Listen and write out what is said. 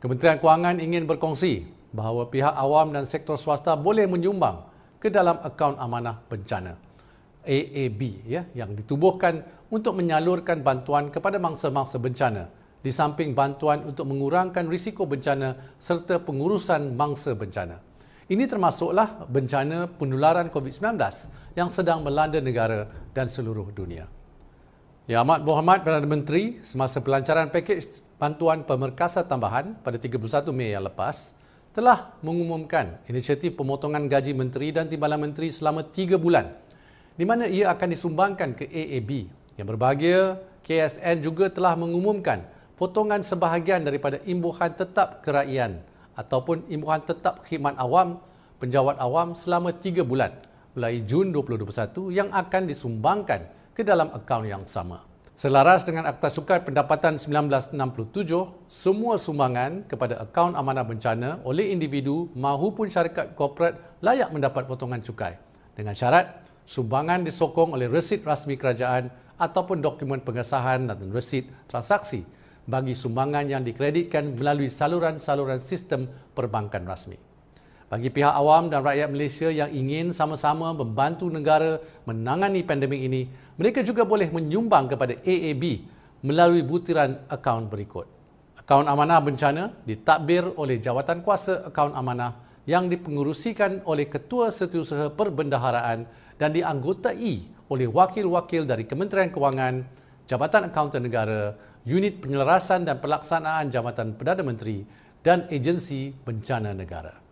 Kementerian Kewangan ingin berkongsi bahawa pihak awam dan sektor swasta boleh menyumbang ke dalam akaun amanah bencana AAB ya yang ditubuhkan untuk menyalurkan bantuan kepada mangsa-mangsa bencana di samping bantuan untuk mengurangkan risiko bencana serta pengurusan mangsa bencana. Ini termasuklah bencana penularan COVID-19 yang sedang melanda negara dan seluruh dunia. Ya Ahmad Muhammad Perdana Menteri semasa pelancaran paket Pantuan pemerkasa tambahan pada 31 Mei yang lepas telah mengumumkan inisiatif pemotongan gaji menteri dan timbalan menteri selama 3 bulan di mana ia akan disumbangkan ke AAB. Yang berbahagia, KSN juga telah mengumumkan potongan sebahagian daripada imbuhan tetap kerajaan ataupun imbuhan tetap khidmat awam, penjawat awam selama 3 bulan mulai Jun 2021 yang akan disumbangkan ke dalam akaun yang sama. Selaras dengan Akta Cukai Pendapatan 1967, semua sumbangan kepada akaun amanah bencana oleh individu mahupun syarikat korporat layak mendapat potongan cukai. Dengan syarat, sumbangan disokong oleh resit rasmi kerajaan ataupun dokumen pengesahan dan resit transaksi bagi sumbangan yang dikreditkan melalui saluran-saluran sistem perbankan rasmi. Bagi pihak awam dan rakyat Malaysia yang ingin sama-sama membantu negara menangani pandemik ini, mereka juga boleh menyumbang kepada AAB melalui butiran akaun berikut. Akaun Amanah Bencana ditakbir oleh Jawatan Kuasa Akaun Amanah yang dipengerusikan oleh Ketua Setiausaha Perbendaharaan dan dianggotai oleh wakil-wakil dari Kementerian Kewangan, Jabatan Akaunter Negara, Unit Penyelarasan dan Pelaksanaan Jabatan Perdana Menteri dan Agensi Bencana Negara.